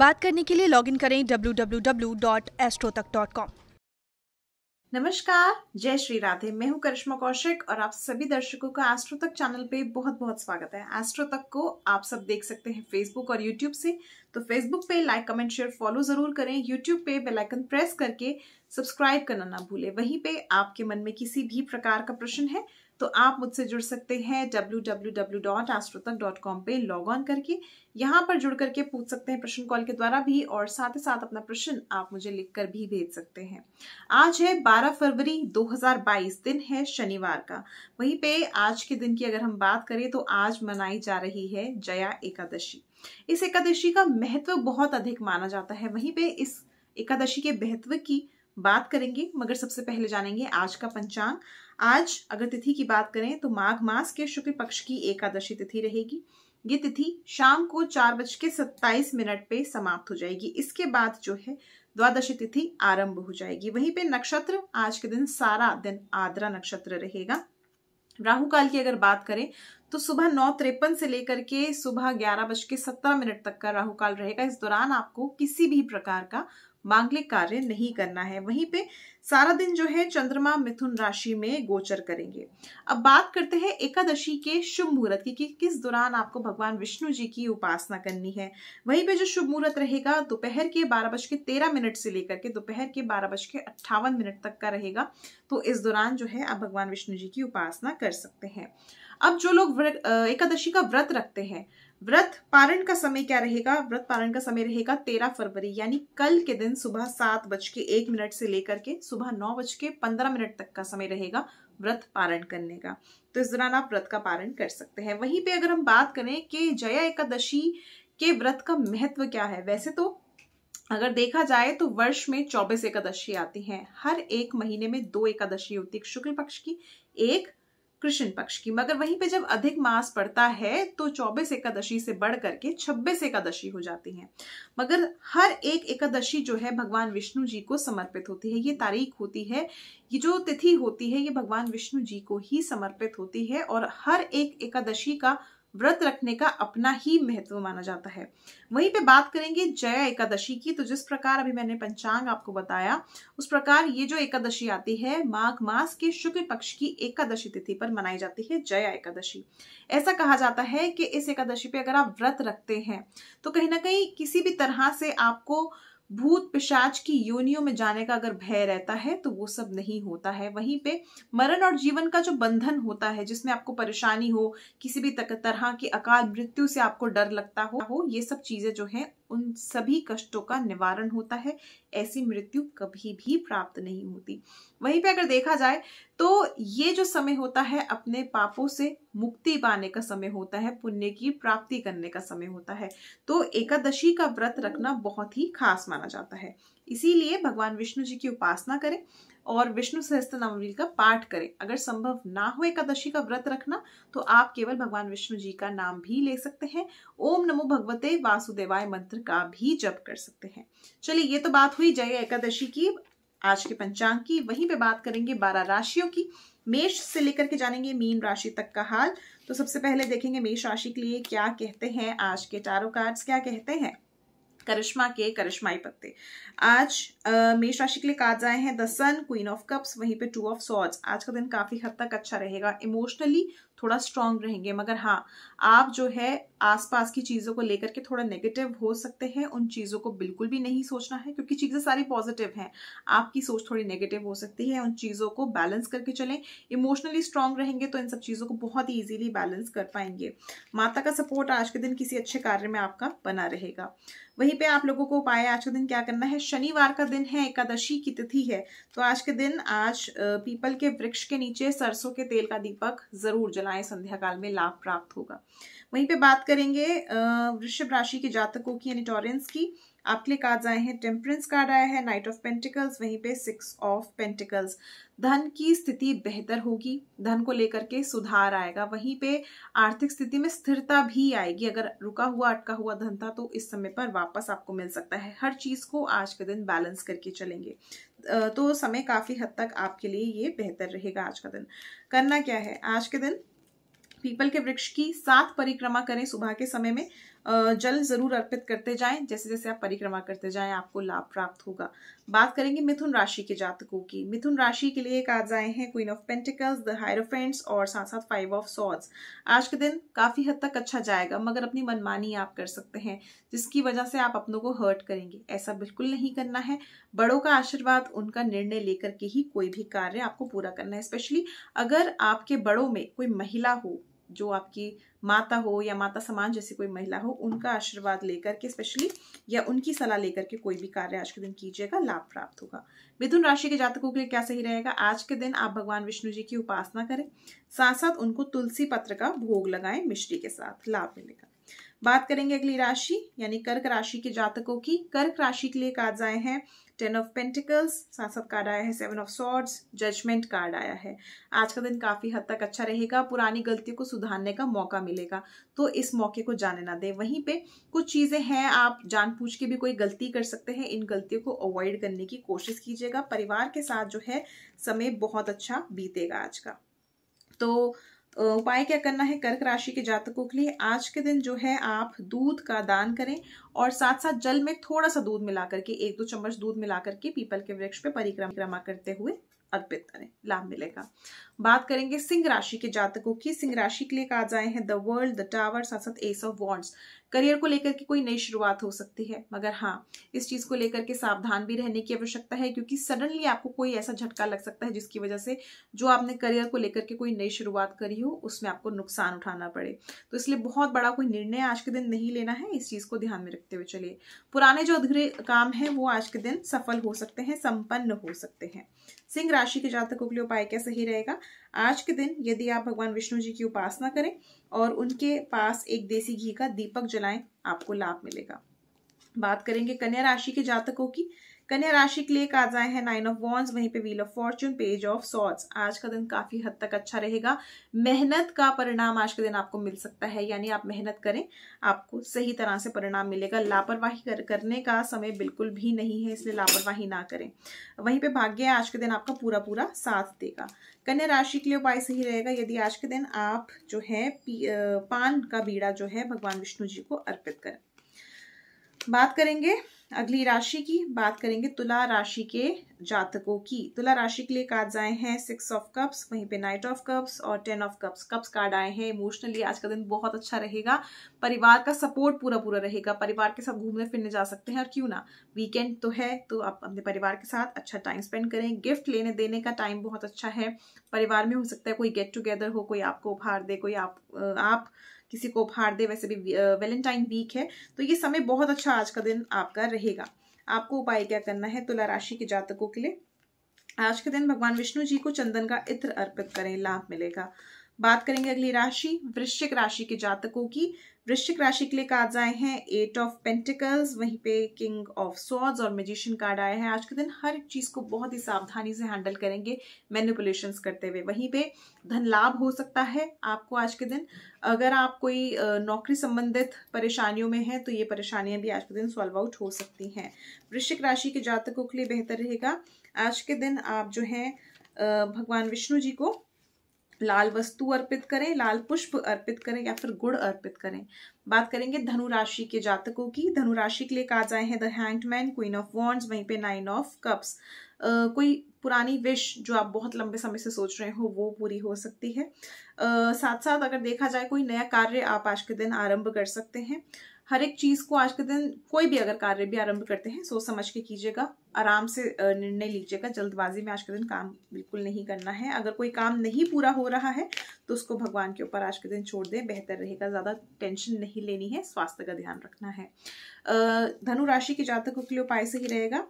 बात करने के लिए लॉगिन करें www.astrotak.com नमस्कार जय श्री राधे मैं हूं करिश्मा कौशिक और आप सभी दर्शकों का एस्ट्रो तक चैनल पे बहुत बहुत स्वागत है एस्ट्रो तक को आप सब देख सकते हैं फेसबुक और यूट्यूब से तो फेसबुक पे लाइक कमेंट शेयर फॉलो ज़रूर करें यूट्यूब पे बेलाइकन प्रेस करके सब्सक्राइब करना ना भूलें वहीं पे आपके मन में किसी भी प्रकार का प्रश्न है तो आप मुझसे जुड़ सकते हैं कॉम पे लॉग ऑन करके यहाँ पर जुड़ करके पूछ सकते हैं प्रश्न कॉल के द्वारा भी और साथ ही साथ अपना प्रश्न आप मुझे लिखकर भी भेज सकते हैं आज है 12 फरवरी 2022 दिन है शनिवार का वहीं पे आज के दिन की अगर हम बात करें तो आज मनाई जा रही है जया एकादशी इस एकादशी का महत्व बहुत अधिक माना जाता है वहीं पे इस एकादशी के महत्व की बात करेंगे मगर सबसे पहले जानेंगे आज का पंचांग आज अगर तिथि की बात करें तो माघ मास के शुक्ल पक्ष की एकादशी तिथि रहेगी ये तिथि शाम को चार बज के सत्ताईस मिनट पे समाप्त हो जाएगी इसके बाद जो है द्वादशी तिथि आरंभ हो जाएगी वहीं पे नक्षत्र आज के दिन सारा दिन आद्रा नक्षत्र रहेगा राहु काल की अगर बात करें तो सुबह नौ तिरपन से लेकर के सुबह ग्यारह बज के सत्रह मिनट तक का राहु काल रहेगा इस दौरान आपको किसी भी प्रकार का मांगलिक कार्य नहीं करना है वहीं पे सारा दिन जो है चंद्रमा मिथुन राशि में गोचर करेंगे अब बात करते हैं एकादशी के शुभ मुहूर्त की कि किस दौरान आपको भगवान विष्णु जी की उपासना करनी है वहीं पे जो शुभ मुहूर्त रहेगा दोपहर के बारह बज के तेरह मिनट से लेकर के दोपहर के बारह बज के अट्ठावन मिनट तक का रहेगा तो इस दौरान जो है आप भगवान विष्णु जी की उपासना कर सकते हैं अब जो लोग एकादशी का व्रत रखते हैं व्रत पारण का समय क्या रहेगा व्रत पारण का समय रहेगा तेरह फरवरी यानी कल के दिन सुबह सात बज के एक मिनट से लेकर के सुबह नौ बज के पंद्रह मिनट तक का समय रहेगा व्रत पारण करने का तो इस दौरान आप व्रत का पारण कर सकते हैं वहीं पे अगर हम बात करें कि जया एकादशी के व्रत का महत्व क्या है वैसे तो अगर देखा जाए तो वर्ष में चौबीस एकादशी आती हैं हर एक महीने में दो एकादशी होती है शुक्ल पक्ष की एक कृष्ण पक्ष की मगर वहीं पे जब अधिक मास पड़ता है तो चौबीस एकादशी से बढ़ करके छब्बीस एकादशी हो जाती है मगर हर एक एकादशी जो है भगवान विष्णु जी को समर्पित होती है ये तारीख होती है ये जो तिथि होती है ये भगवान विष्णु जी को ही समर्पित होती है और हर एक एकादशी का व्रत रखने का अपना ही महत्व माना जाता है वहीं पे बात करेंगे जया एकादशी की तो जिस प्रकार अभी मैंने पंचांग आपको बताया उस प्रकार ये जो एकादशी आती है माघ मास के शुक्ल पक्ष की एकादशी तिथि पर मनाई जाती है जया एकादशी ऐसा कहा जाता है कि इस एकादशी पे अगर आप व्रत रखते हैं तो कहीं ना कहीं किसी भी तरह से आपको भूत पिशाच की योनियों में जाने का अगर भय रहता है तो वो सब नहीं होता है वहीं पे मरण और जीवन का जो बंधन होता है जिसमें आपको परेशानी हो किसी भी तरह की अकाल मृत्यु से आपको डर लगता हो ये सब चीजें जो है उन सभी कष्टों का निवारण होता है ऐसी मृत्यु कभी भी प्राप्त नहीं होती वहीं पे अगर देखा जाए तो ये जो समय होता है अपने पापों से मुक्ति पाने का समय होता है पुण्य की प्राप्ति करने का समय होता है तो एकादशी का व्रत रखना बहुत ही खास माना जाता है इसीलिए भगवान विष्णु जी की उपासना करें और विष्णु सहस्त्र नामावली का पाठ करें अगर संभव ना हो एकादशी का व्रत रखना तो आप केवल भगवान विष्णु जी का नाम भी ले सकते हैं ओम नमो भगवते वासुदेवाय मंत्र का भी जप कर सकते हैं चलिए ये तो बात हुई जय एकादशी की आज के पंचांग की वहीं पे बात करेंगे बारह राशियों की मेष से लेकर के जानेंगे मीन राशि तक का हाल तो सबसे पहले देखेंगे मेष राशि के लिए क्या कहते हैं आज के टारो कार्ड्स क्या कहते हैं करिश्मा के करिश्माई पत्ते आज मेष राशि के लिए कार्ड आए हैं the sun queen of cups वहीं पे टू ऑफ सॉर्ड्स आज का दिन काफी हद तक अच्छा रहेगा इमोशनली थोड़ा स्ट्रांग रहेंगे मगर हाँ आप जो है आसपास की चीज़ों को लेकर के थोड़ा नेगेटिव हो सकते हैं उन चीज़ों को बिल्कुल भी नहीं सोचना है क्योंकि चीज़ें सारी पॉजिटिव हैं आपकी सोच थोड़ी नेगेटिव हो सकती है उन चीज़ों को बैलेंस करके चलें इमोशनली स्ट्रांग रहेंगे तो इन सब चीज़ों को बहुत ही ईजिली बैलेंस कर पाएंगे माता का सपोर्ट आज के दिन किसी अच्छे कार्य में आपका बना रहेगा वही वहीं पे आप लोगों को उपाय आज के दिन क्या करना है शनिवार का दिन है एकादशी की तिथि है तो आज के दिन आज पीपल के वृक्ष के नीचे सरसों के तेल का दीपक जरूर जलाएं संध्या काल में लाभ प्राप्त होगा वहीं पे बात करेंगे वृषभ राशि के जातकों की यानी टॉरेंस की आपके लिए कार्ड्स आए हैं टेम्परेंस कार्ड आया है नाइट ऑफ पेंटिकल्स वहीं पे सिक्स ऑफ पेंटिकल्स धन की स्थिति बेहतर होगी धन को लेकर के सुधार आएगा वहीं पे आर्थिक स्थिति में स्थिरता भी आएगी अगर रुका हुआ अटका हुआ धन था तो इस समय पर वापस आपको मिल सकता है हर चीज को आज के दिन बैलेंस करके चलेंगे तो समय काफी हद तक आपके लिए ये बेहतर रहेगा आज का दिन करना क्या है आज के दिन पीपल के वृक्ष की सात परिक्रमा करें सुबह के समय में जल जरूर अर्पित करते जाएं जैसे जैसे आप परिक्रमा करते जाएं आपको लाभ प्राप्त होगा बात करेंगे मिथुन राशि के जातकों की मिथुन राशि के लिए कार्ड आए हैं queen of pentacles the hierophants और साथ साथ फाइव ऑफ सॉर्ड्स आज के दिन काफी हद तक अच्छा जाएगा मगर अपनी मनमानी आप कर सकते हैं जिसकी वजह से आप अपनों को हर्ट करेंगे ऐसा बिल्कुल नहीं करना है बड़ों का आशीर्वाद उनका निर्णय लेकर के ही कोई भी कार्य आपको पूरा करना है स्पेशली अगर आपके बड़ों में कोई महिला हो जो आपकी माता हो या माता समान जैसी कोई महिला हो उनका आशीर्वाद लेकर के स्पेशली या उनकी सलाह लेकर के कोई भी कार्य आज के दिन कीजिएगा लाभ प्राप्त होगा मिथुन राशि के जातकों के लिए क्या सही रहेगा आज के दिन आप भगवान विष्णु जी की उपासना करें साथ साथ उनको तुलसी पत्र का भोग लगाएं मिश्री के साथ लाभ मिलेगा बात करेंगे अगली राशि यानी कर्क राशि के जातकों की कर्क राशि के लिए कहा जाए हैं टेन ऑफ पेंटिकल्स साथ साथ कार्ड आया है seven of swords judgement card आया है आज का दिन काफ़ी हद तक अच्छा रहेगा पुरानी गलतियों को सुधारने का मौका मिलेगा तो इस मौके को जाने ना दें वहीं पे कुछ चीज़ें हैं आप जान पूछ के भी कोई गलती कर सकते हैं इन गलतियों को अवॉइड करने की कोशिश कीजिएगा परिवार के साथ जो है समय बहुत अच्छा बीतेगा आज का तो उपाय क्या करना है कर्क राशि के जातकों के लिए आज के दिन जो है आप दूध का दान करें और साथ साथ जल में थोड़ा सा दूध मिलाकर के एक दो चम्मच दूध मिलाकर के पीपल के वृक्ष पे परिक्रमा करते हुए अर्पित करें लाभ मिलेगा बात करेंगे सिंह राशि के जातकों की सिंह राशि के लिए कहा जाए हैं द वर्ल्ड द टावर साथ साथ एस ऑफ वॉन्ट्स करियर को लेकर के कोई नई शुरुआत हो सकती है मगर हाँ इस चीज को लेकर के सावधान भी रहने की आवश्यकता है क्योंकि सडनली आपको कोई ऐसा झटका लग सकता है जिसकी वजह से जो आपने करियर को लेकर के कोई नई शुरुआत करी हो उसमें आपको नुकसान उठाना पड़े तो इसलिए बहुत बड़ा कोई निर्णय आज के दिन नहीं लेना है इस चीज को ध्यान में रखते हुए चलिए पुराने जो अधूरे काम है वो आज के दिन सफल हो सकते हैं संपन्न हो सकते हैं सिंह राशि के जातकों के लिए उपाय क्या सही रहेगा आज के दिन यदि आप भगवान विष्णु जी की उपासना करें और उनके पास एक देसी घी का दीपक जलाएं आपको लाभ मिलेगा बात करेंगे कन्या राशि के जातकों की कन्या राशि के लिए कार्ड आए हैं नाइन ऑफ वॉन्स वहीं पे wheel of fortune page of swords आज का दिन काफी हद तक अच्छा रहेगा मेहनत का परिणाम आज के दिन आपको मिल सकता है यानी आप मेहनत करें आपको सही तरह से परिणाम मिलेगा लापरवाही कर, करने का समय बिल्कुल भी नहीं है इसलिए लापरवाही ना करें वहीं पे भाग्य आज के दिन आपका पूरा पूरा साथ देगा कन्या राशि के लिए उपाय सही रहेगा यदि आज के दिन आप जो है पान का बीड़ा जो है भगवान विष्णु जी को अर्पित करें बात करेंगे अगली राशि की बात करेंगे तुला राशि के जातकों की तुला राशि के लिए कार्ड्स आए हैं सिक्स ऑफ कप्स वहीं पे नाइट ऑफ कप्स और ten of cups cups card आए हैं इमोशनली आज का दिन बहुत अच्छा रहेगा परिवार का सपोर्ट पूरा पूरा रहेगा परिवार के साथ घूमने फिरने जा सकते हैं और क्यों ना वीकेंड तो है तो आप अपने परिवार के साथ अच्छा टाइम स्पेंड करें गिफ्ट लेने देने का टाइम बहुत अच्छा है परिवार में हो सकता है कोई गेट टुगेदर हो कोई आपको उपहार दे कोई आप, आप किसी को उपहार दे वैसे भी वैलेंटाइन वीक है तो ये समय बहुत अच्छा आज का दिन आपका रहेगा आपको उपाय क्या करना है तुला राशि के जातकों के लिए आज के दिन भगवान विष्णु जी को चंदन का इत्र अर्पित करें लाभ मिलेगा बात करेंगे अगली राशि वृश्चिक राशि के जातकों की वृश्चिक राशि के लिए कार्ड आए हैं एट ऑफ पेंटिकल्स वहीं पे किंग ऑफ स्वॉर्ड्स और मेजिशियन कार्ड आया है आज के दिन हर एक चीज को बहुत ही सावधानी से हैंडल करेंगे मैनिपुलेशन करते हुए वहीं पे धन लाभ हो सकता है आपको आज के दिन अगर आप कोई नौकरी संबंधित परेशानियों में हैं तो ये परेशानियां भी आज के दिन सॉल्व आउट हो सकती हैं वृश्चिक राशि के जातकों के लिए बेहतर रहेगा आज के दिन आप जो है भगवान विष्णु जी को लाल वस्तु अर्पित करें लाल पुष्प अर्पित करें या फिर गुड़ अर्पित करें बात करेंगे धनु राशि के जातकों की धनु राशि के लिए कहा जाए हैं the hangman queen of wands वहीं पे नाइन ऑफ कप्स कोई पुरानी विश जो आप बहुत लंबे समय से सोच रहे हो वो पूरी हो सकती है uh, साथ साथ अगर देखा जाए कोई नया कार्य आप आज के दिन आरंभ कर सकते हैं हर एक चीज को आज के दिन कोई भी अगर कार्य भी आरंभ करते हैं सोच समझ के कीजिएगा आराम से निर्णय लीजिएगा जल्दबाजी में आज के दिन काम बिल्कुल नहीं करना है अगर कोई काम नहीं पूरा हो रहा है तो उसको भगवान के ऊपर आज के दिन छोड़ दें बेहतर रहेगा ज़्यादा टेंशन नहीं लेनी है स्वास्थ्य का ध्यान रखना है धनु राशि के जातकों के लिए उपाय से ही रहेगा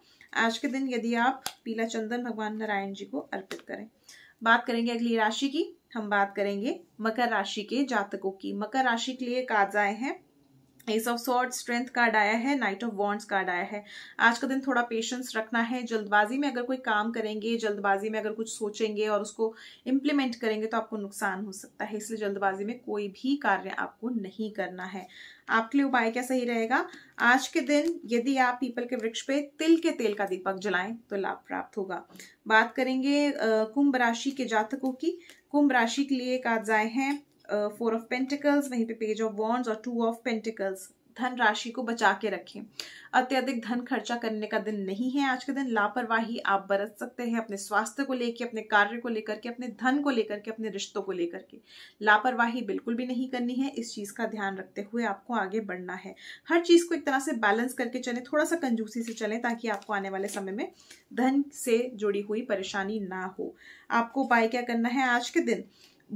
आज के दिन यदि आप पीला चंदन भगवान नारायण जी को अर्पित करें बात करेंगे अगली राशि की हम बात करेंगे मकर राशि के जातकों की मकर राशि के लिए काज आए हैं ace of sword strength card आया है नाइट ऑफ वॉन्ट्स कार्ड आया है आज का दिन थोड़ा पेशेंस रखना है जल्दबाजी में अगर कोई काम करेंगे जल्दबाजी में अगर कुछ सोचेंगे और उसको इम्प्लीमेंट करेंगे तो आपको नुकसान हो सकता है इसलिए जल्दबाजी में कोई भी कार्य आपको नहीं करना है आपके लिए उपाय क्या सही रहेगा आज के दिन यदि आप पीपल के वृक्ष पे तिल के तेल का दीपक जलाएं तो लाभ प्राप्त होगा बात करेंगे कुंभ राशि के जातकों की कुंभ राशि के लिए कार्ड आए हैं फोर ऑफ पेंटिकल्स वहीं पे पेज ऑफ वॉन्ड्स और टू ऑफ पेंटिकल्स धन राशि को बचा के रखें अत्यधिक धन खर्चा करने का दिन नहीं है आज के दिन लापरवाही आप बरत सकते हैं अपने स्वास्थ्य को लेकर अपने कार्य को लेकर के अपने धन को लेकर के अपने रिश्तों को लेकर के लापरवाही बिल्कुल भी नहीं करनी है इस चीज़ का ध्यान रखते हुए आपको आगे बढ़ना है हर चीज़ को एक तरह से बैलेंस करके चलें थोड़ा सा कंजूसी से चलें ताकि आपको आने वाले समय में धन से जुड़ी हुई परेशानी ना हो आपको उपाय क्या करना है आज के दिन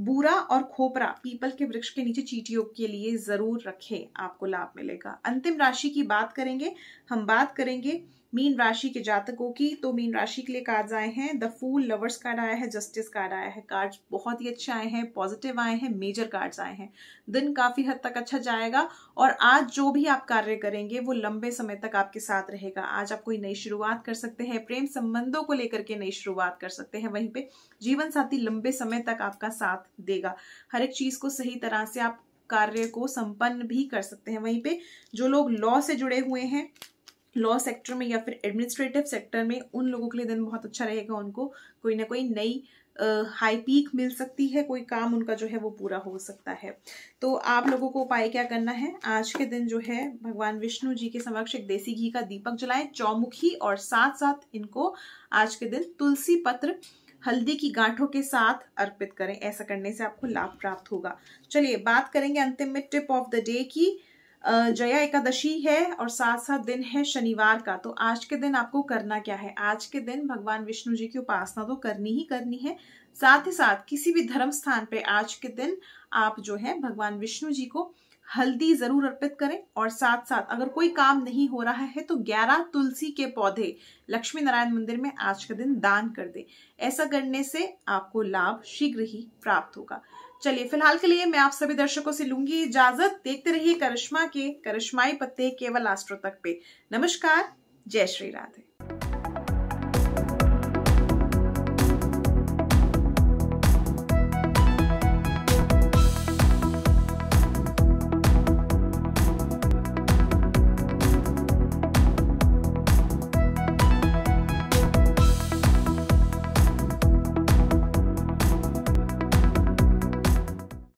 बूरा और खोपरा पीपल के वृक्ष के नीचे चीटियों के लिए जरूर रखें आपको लाभ मिलेगा अंतिम राशि की बात करेंगे हम बात करेंगे मीन राशि के जातकों की तो मीन राशि के लिए कार्ड्स आए हैं द फूल लवर्स कार्ड आया है जस्टिस कार्ड आया है कार्ड बहुत ही अच्छे आए हैं पॉजिटिव आए हैं मेजर कार्ड्स आए हैं दिन काफी हद तक अच्छा जाएगा और आज जो भी आप कार्य करेंगे वो लंबे समय तक आपके साथ रहेगा आज आप कोई नई शुरुआत कर सकते हैं प्रेम संबंधों को लेकर के नई शुरुआत कर सकते हैं वहीं पे जीवन साथी लंबे समय तक आपका साथ देगा हर एक चीज को सही तरह से आप कार्य को संपन्न भी कर सकते हैं वहीं पे जो लोग लॉ से जुड़े हुए हैं लॉ सेक्टर में या फिर एडमिनिस्ट्रेटिव सेक्टर में उन लोगों के लिए दिन बहुत अच्छा रहेगा उनको कोई ना कोई नई हाई पीक मिल सकती है कोई काम उनका जो है वो पूरा हो सकता है तो आप लोगों को उपाय क्या करना है आज के दिन जो है भगवान विष्णु जी के समक्ष एक देसी घी का दीपक जलाएं चौमुखी और साथ साथ इनको आज के दिन तुलसी पत्र हल्दी की गांठों के साथ अर्पित करें ऐसा करने से आपको लाभ प्राप्त होगा चलिए बात करेंगे अंतिम में टिप ऑफ द डे की जया एकादशी है और साथ साथ दिन है शनिवार का तो आज के दिन आपको करना क्या है आज के दिन भगवान विष्णु जी की उपासना तो करनी ही करनी है साथ ही साथ किसी भी धर्म स्थान पे आज के दिन आप जो है भगवान विष्णु जी को हल्दी जरूर अर्पित करें और साथ साथ अगर कोई काम नहीं हो रहा है तो 11 तुलसी के पौधे लक्ष्मी नारायण मंदिर में आज का दिन दान कर दें ऐसा करने से आपको लाभ शीघ्र ही प्राप्त होगा चलिए फिलहाल के लिए मैं आप सभी दर्शकों से लूंगी इजाजत देखते रहिए करिश्मा के करिश्माई पत्ते केवल आस्ट्रो तक पे नमस्कार जय श्री राधे